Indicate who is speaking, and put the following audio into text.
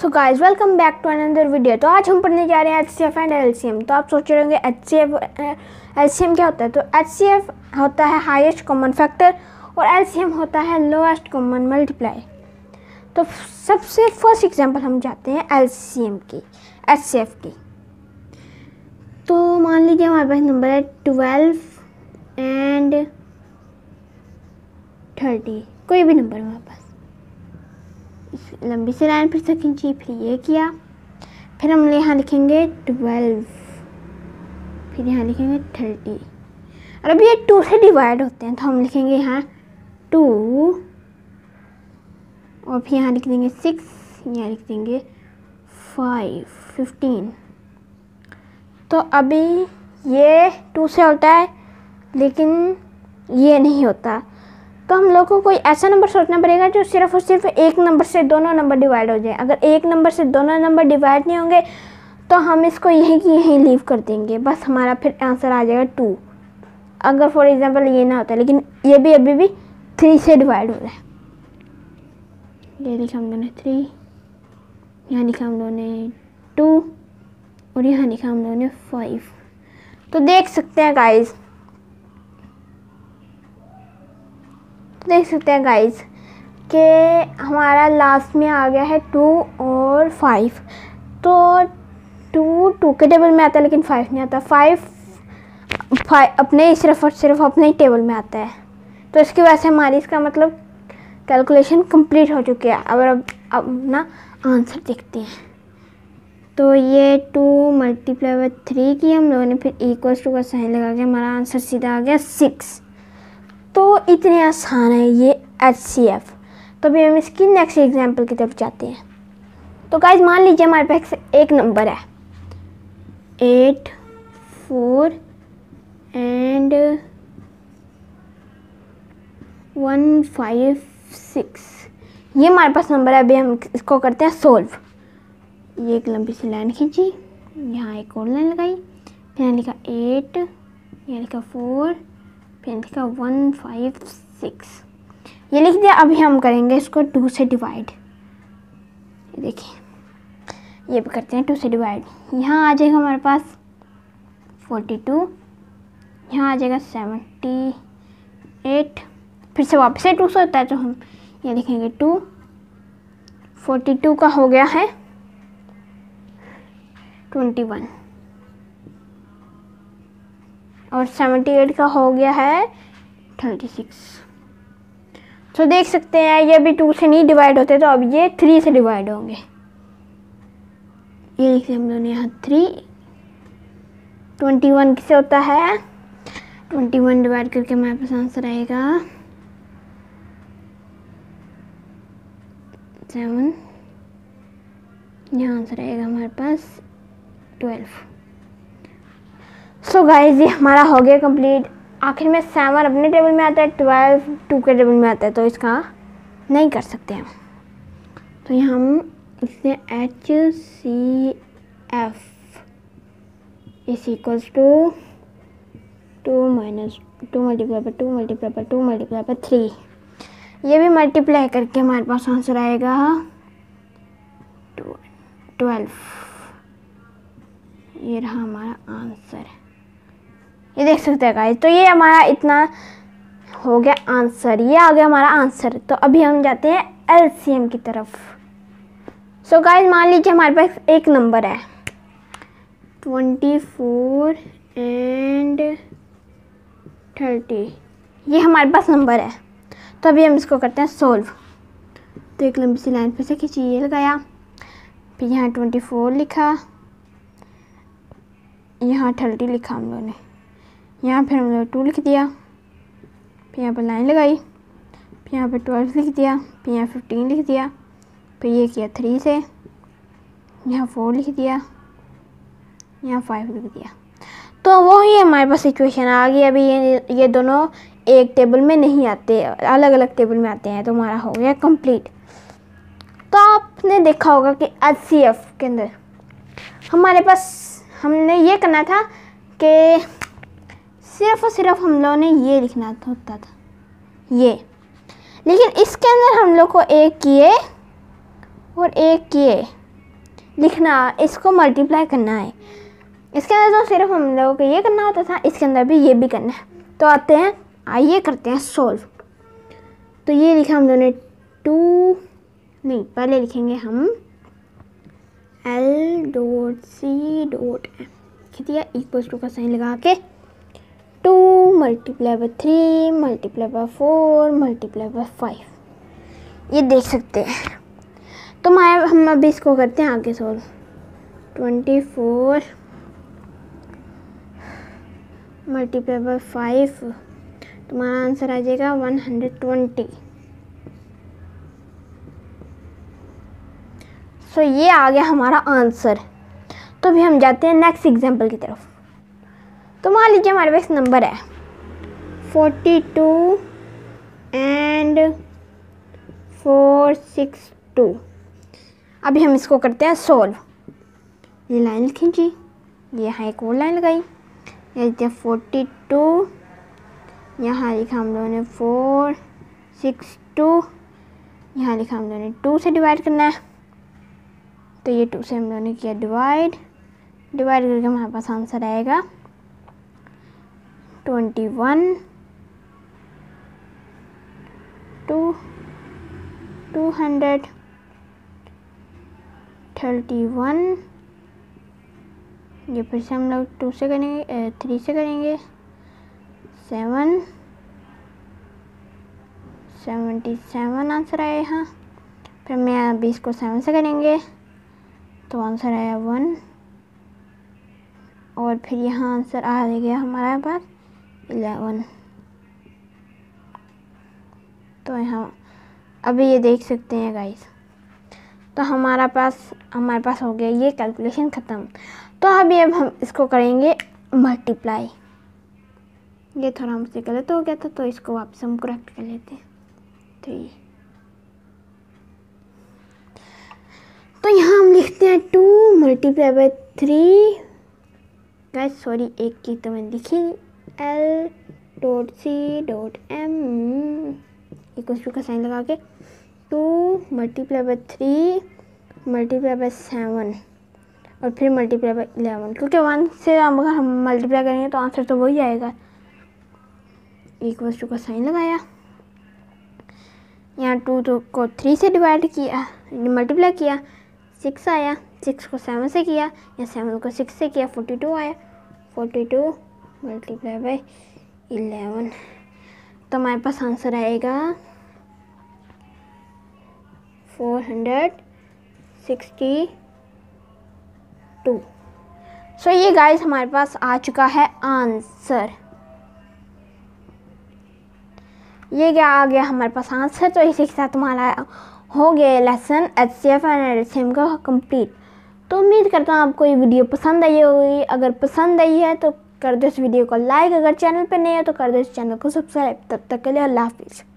Speaker 1: so guys welcome back to another video तो आज हम पढ़ने जा रहे हैं H C F and L C M तो आप सोच रहे होंगे H C F L C M क्या होता है तो एच सी एफ होता है हाइस्ट कॉमन फैक्टर और एल सी एम होता है लोएस्ट कॉमन मल्टीप्लाई तो सबसे फर्स्ट एग्जाम्पल हम जाते हैं एल सी एम की एच सी एफ की तो मान लीजिए हमारे पास नंबर है ट्वेल्व एंड थर्टी कोई भी नंबर हमारे पास लंबी सी लाइन फिर से खींची फिर ये किया फिर हम यहाँ लिखेंगे ट्वेल्व फिर यहाँ लिखेंगे थर्टी और अभी ये टू से डिवाइड होते हैं तो हम लिखेंगे यहाँ टू और फिर यहाँ लिख देंगे सिक्स यहाँ लिख देंगे फाइव फिफ्टीन तो अभी ये टू से होता है लेकिन ये नहीं होता तो हम लोग को कोई ऐसा नंबर सोचना पड़ेगा जो सिर्फ और सिर्फ एक नंबर से दोनों नंबर डिवाइड हो जाए अगर एक नंबर से दोनों नंबर डिवाइड नहीं होंगे तो हम इसको यहीं की यहीं लीव कर देंगे बस हमारा फिर आंसर आ जाएगा टू अगर फॉर एग्ज़ाम्पल ये ना होता लेकिन ये भी अभी भी थ्री से डिवाइड हो रहा है ये लिखा हम लोगों ने थ्री यहाँ लिखा हम लोगों ने टू और यहाँ लिखा हम लोगों ने फाइव तो देख सकते हैं गाइज़ देख सकते हैं गाइस कि हमारा लास्ट में आ गया है टू और फाइव तो टू टू के टेबल में आता है लेकिन फाइव नहीं आता फाइव फाइव अपने सिर्फ और सिर्फ अपने ही टेबल में आता है तो इसकी वजह से हमारी इसका मतलब कैलकुलेशन कंप्लीट हो चुकी है अब अब अपना आंसर देखते हैं तो ये टू मल्टीप्लाई बाई थ्री की हम लोगों ने फिर इक्वल्स टू का साइन लगा के हमारा आंसर सीधा आ गया सिक्स तो इतने आसान है ये एच सी एफ तो अभी हम इसकी नेक्स्ट एग्जाम्पल की तरफ जाते हैं तो गाइज मान लीजिए हमारे पास एक नंबर है eight four and one five six ये हमारे पास नंबर है अभी हम इसको करते हैं सोल्व ये एक लंबी सी लाइन खींची यहाँ एक और लाइन लगाई फिर यहाँ लिखा एट यहाँ लिखा फोर मैंने लिखा वन फाइव सिक्स ये लिख दिया अभी हम करेंगे इसको टू से डिवाइड देखिए ये भी करते हैं टू से डिवाइड यहाँ आ जाएगा हमारे पास फोर्टी टू यहाँ आ जाएगा सेवेंटी एट फिर से वापस से टू से होता है तो हम ये लिखेंगे टू फोर्टी टू का हो गया है ट्वेंटी वन और सेवेंटी एट का हो गया है थर्टी सिक्स तो देख सकते हैं ये अभी टू से नहीं डिवाइड होते तो अब ये थ्री से डिवाइड होंगे ये लिखते हम लोगों ने यहाँ थ्री ट्वेंटी वन किसे होता है ट्वेंटी वन डिवाइड करके हमारे पास आंसर आएगा सेवन यहाँ आंसर आएगा हमारे पास ट्वेल्व सो गाइज ये हमारा हो गया कंप्लीट आखिर में सेवन अपने टेबल में आता है ट्वेल्व टू के टेबल में आता है तो इसका नहीं कर सकते हम तो ये हम इसने H C F is equals to two minus two multiply पर टू मल्टीप्लाई पर टू मल्टीप्लाई पर थ्री ये भी मल्टीप्लाई करके हमारे पास आंसर आएगा ट्वेल्व ये रहा हमारा आंसर ये देख सकते हैं गाइस तो ये हमारा इतना हो गया आंसर ये आ गया हमारा आंसर तो अभी हम जाते हैं एम की तरफ सो so गाइस मान लीजिए हमारे पास एक नंबर है ट्वेंटी फोर एंड थर्टी ये हमारे पास नंबर है तो अभी हम इसको करते हैं सोल्व तो एक लंबी सी लाइन पर से खींची ये लगाया फिर यहाँ ट्वेंटी फोर लिखा यहाँ थर्टी लिखा हम लोगों ने यहाँ पर हमने टू लिख दिया फिर यहाँ पर लाइन लगाई फिर यहाँ पर ट्वेल्व लिख दिया फिर यहाँ फिफ्टीन लिख दिया फिर ये किया थ्री से यहाँ फोर लिख दिया यहाँ फाइव लिख दिया तो वो ही हमारे पास सिचुएशन आ गई अभी ये ये दोनों एक टेबल में नहीं आते अलग अलग टेबल में आते हैं तो हमारा हो गया कंप्लीट तो आपने देखा होगा कि एच के अंदर हमारे पास हमने ये करना था कि सिर्फ और सिर्फ हम लोगों ने ये लिखना होता था ये लेकिन इसके अंदर हम लोग को एक किए और एक किए लिखना इसको मल्टीप्लाई करना है इसके अंदर तो सिर्फ हम लोगों को ये करना होता था इसके अंदर भी ये भी करना है तो आते हैं आइए करते हैं सोल्व तो ये लिखा हम लोगों ने टू नहीं पहले लिखेंगे हम L dot C dot M लिख दिया इक्वल टू का साइन लगा के two multiply by three multiply by four multiply by five ये देख सकते हैं तो माए हम अभी इसको करते हैं आगे solve twenty four multiply by five तुम्हारा आंसर आ जाएगा वन हंड्रेड ट्वेंटी सो ये आ गया हमारा आंसर तो अभी हम जाते हैं नेक्स्ट एग्जाम्पल की तरफ तो मान लीजिए हमारे पास नंबर है forty two and four six two अभी हम इसको करते हैं सोल्व ये लाइन लिखी जी यहाँ एक और लाइन लगाई लिखते हैं फोर्टी टू यहाँ लिखा हम लोगों ने फोर सिक्स टू यहाँ लिखा हम लोगों ने टू से डिवाइड करना है तो ये टू से हम लोगों ने किया डिवाइड डिवाइड करके हमारे पास आंसर आएगा twenty one two two hundred thirty one ये फिर से हम लोग टू से करेंगे थ्री से करेंगे सेवन सेवेंटी सेवन आंसर आया यहाँ फिर हम यहाँ बीस को सेवन से करेंगे तो आंसर आया वन और फिर यहाँ आंसर आ गया हमारे पास इलेवन तो यहाँ अभी ये देख सकते हैं गाइस तो हमारा पास हमारे पास हो गया ये कैलकुलेशन ख़त्म तो अभी अब हम इसको करेंगे मल्टीप्लाई ये थोड़ा हमसे गलत हो गया था तो इसको वापस हम करेक्ट कर लेते हैं तो ये तो यहाँ हम लिखते हैं two multiply by three guess sorry एक की तो मैंने लिखी L dot C dot M equals two का साइन लगा के two multiply by three multiply by seven और फिर मल्टीप्लाई बाई इलेवन क्योंकि वन से हम अगर हम मल्टीप्लाई करेंगे तो आंसर तो वही आएगा इक्वस टू का साइन लगाया यहाँ टू तो को थ्री से डिवाइड किया मल्टीप्लाई किया सिक्स आया सिक्स को सेवन से किया या सेवन को सिक्स से किया फोर्टी टू आया forty two multiply by eleven तो हमारे पास आंसर आएगा four hundred sixty two so ये गाइस हमारे पास आ चुका है आंसर ये क्या आ गया हमारे पास आंसर तो इसी के साथ हमारा हो गया lesson H C F and H C M का कंप्लीट तो उम्मीद करता हूँ आपको ये वीडियो पसंद आई होगी अगर पसंद आई है तो कर दो इस वीडियो को लाइक अगर चैनल पर नए हो तो कर दो इस चैनल को सब्सक्राइब तब तक के लिए अल्लाह हाफिज़